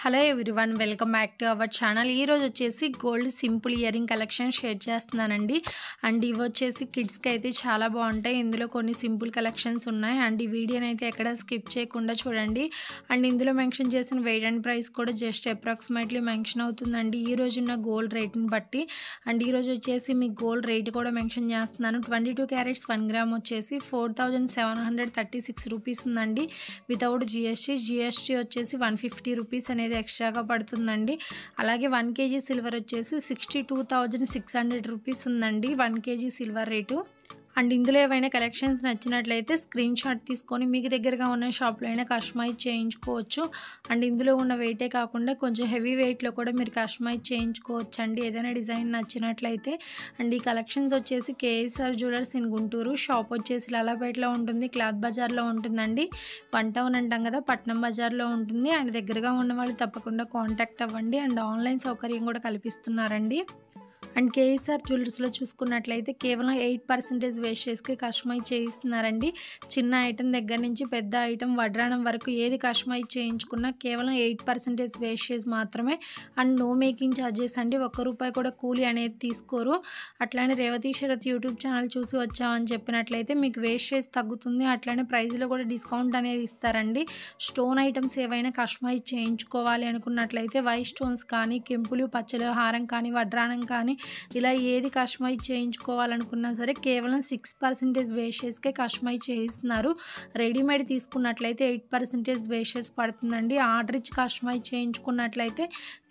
hello one welcome back to our channel ఈరోజు వచ్చేసి gold simple earring collection share చేస్తున్నానండి and ఇవి వచ్చేసి కిడ్స్కి అయితే చాలా బాగుంటాయి ఇందులో కొన్ని సింపుల్ కలెక్షన్స్ ఉన్నాయి అండ్ ఈ వీడియోని అయితే ఎక్కడ స్కిప్ చేయకుండా చూడండి అండ్ ఇందులో మెన్షన్ చేసిన వెయిట్ అండ్ ప్రైస్ కూడా జస్ట్ అప్రాక్సిమేట్లీ మెన్షన్ అవుతుందండి ఈ రోజున్న గోల్డ్ రేట్ని బట్టి అండ్ ఈరోజు వచ్చేసి మీ గోల్డ్ రేట్ కూడా మెన్షన్ చేస్తున్నాను twenty two carats one gram వచ్చేసి four thousand seven hundred thirty six rupees ఉందండి వితౌట్ జిఎస్టీ జిఎస్టీ వచ్చేసి వన్ ఫిఫ్టీ రూపీస్ అనేది అనేది ఎక్స్ట్రాగా పడుతుందండి అలాగే వన్ కేజీ సిల్వర్ వచ్చేసి sixty two thousand six hundred rupees ఉందండి one KG silver rate and ఇందులో ఏవైనా కలెక్షన్స్ నచ్చినట్లయితే స్క్రీన్ షాట్ తీసుకొని మీకు దగ్గరగా ఉన్న షాప్లో అయినా కస్టమైజ్ చేయించుకోవచ్చు అండ్ ఇందులో ఉన్న వెయిటే కాకుండా కొంచెం హెవీ వెయిట్లో కూడా మీరు కస్టమైజ్ చేయించుకోవచ్చు అండి ఏదైనా డిజైన్ నచ్చినట్లయితే అండ్ ఈ కలెక్షన్స్ వచ్చేసి KSR jewellers in Guntur shop వచ్చేసి లాలాపేటలో ఉంటుంది క్లాత్ బజార్లో ఉంటుందండి వన్ టౌన్ అంటాం కదా పట్నం బజార్లో ఉంటుంది అండ్ దగ్గరగా ఉన్న వాళ్ళు తప్పకుండా కాంటాక్ట్ అవ్వండి అండ్ ఆన్లైన్ సౌకర్యం కూడా కల్పిస్తున్నారండి అండ్ కేఎస్ఆర్ జ్యువెలర్స్లో చూసుకున్నట్లయితే కేవలం ఎయిట్ పర్సెంటేజ్ వేస్టేజ్కి కస్టమైజ్ చేయిస్తున్నారండి చిన్న ఐటెం దగ్గర నుంచి పెద్ద ఐటెం వడ్రాణం వరకు ఏది కస్టమైజ్ చేయించుకున్నా కేవలం ఎయిట్ పర్సెంటేజ్ వేస్టేజ్ మాత్రమే అండ్ నో మేకింగ్ ఛార్జెస్ అండి ఒక్క రూపాయి కూడా కూలీ అనేది తీసుకోరు అట్లానే రేవతి శరత్ యూట్యూబ్ ఛానల్ చూసి వచ్చామని చెప్పినట్లయితే మీకు చేసి తగ్గుతుంది అట్లానే ప్రైస్లో కూడా డిస్కౌంట్ అనేది ఇస్తారండి స్టోన్ ఐటమ్స్ ఏవైనా కస్టమైజ్ చేయించుకోవాలి అనుకున్నట్లయితే వైట్ స్టోన్స్ కానీ కెంపులు పచ్చలు హారం కానీ వడ్రాణం కానీ ఇలా ఏది కస్టమైజ్ చేయించుకోవాలనుకున్నా సరే కేవలం సిక్స్ పర్సెంటేజ్ వేషెస్కే కస్టమైజ్ చేయిస్తున్నారు రెడీమేడ్ తీసుకున్నట్లయితే ఎయిట్ పర్సెంటేజ్ వేషెస్ పడుతుందండి ఆర్డర్ ఇచ్చి కస్టమైజ్ చేయించుకున్నట్లయితే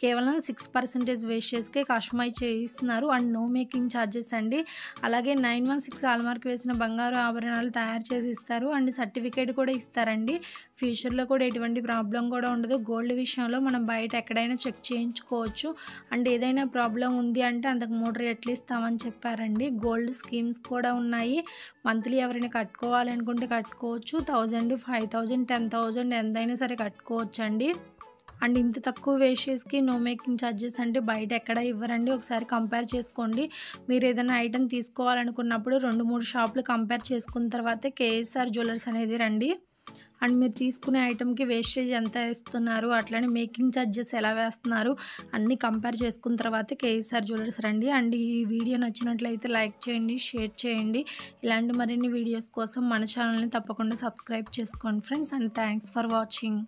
కేవలం సిక్స్ పర్సెంటేజ్ వేషెస్కే కస్టమైజ్ చేయిస్తున్నారు అండ్ నో మేకింగ్ ఛార్జెస్ అండి అలాగే నైన్ వన్ సిక్స్ ఆల్మార్క్ వేసిన బంగారు ఆభరణాలు తయారు చేసి ఇస్తారు అండ్ సర్టిఫికేట్ కూడా ఇస్తారండి ఫ్యూచర్లో కూడా ఎటువంటి ప్రాబ్లం కూడా ఉండదు గోల్డ్ విషయంలో మనం బయట ఎక్కడైనా చెక్ చేయించుకోవచ్చు అండ్ ఏదైనా ప్రాబ్లం ఉంది అంటే అంతకు మూడు రేట్లు ఇస్తామని చెప్పారండి గోల్డ్ స్కీమ్స్ కూడా ఉన్నాయి మంత్లీ ఎవరైనా కట్టుకోవాలనుకుంటే కట్టుకోవచ్చు thousand five thousand ten thousand ఎంతైనా సరే కట్టుకోవచ్చు అండి అండ్ ఇంత తక్కువ వేషెస్కి నో మేకింగ్ ఛార్జెస్ అంటే బయట ఎక్కడ ఇవ్వరండి ఒకసారి కంపేర్ చేసుకోండి మీరు ఏదైనా ఐటెం తీసుకోవాలనుకున్నప్పుడు రెండు మూడు షాపులు కంపేర్ చేసుకున్న తర్వాత కేఎస్ఆర్ జ్యువెలర్స్ అనేది రండి అండ్ మీరు తీసుకునే ఐటెంకి వేస్టేజ్ ఎంత వేస్తున్నారు అట్లనే మేకింగ్ ఛార్జెస్ ఎలా వేస్తున్నారు అన్నీ కంపేర్ చేసుకున్న తర్వాత కేఎస్ఆర్ జ్యువెలర్స్ రండి అండ్ ఈ వీడియో నచ్చినట్లయితే లైక్ చేయండి షేర్ చేయండి ఇలాంటి మరిన్ని వీడియోస్ కోసం మన ఛానల్ని తప్పకుండా సబ్స్క్రైబ్ చేసుకోండి friends and thanks for watching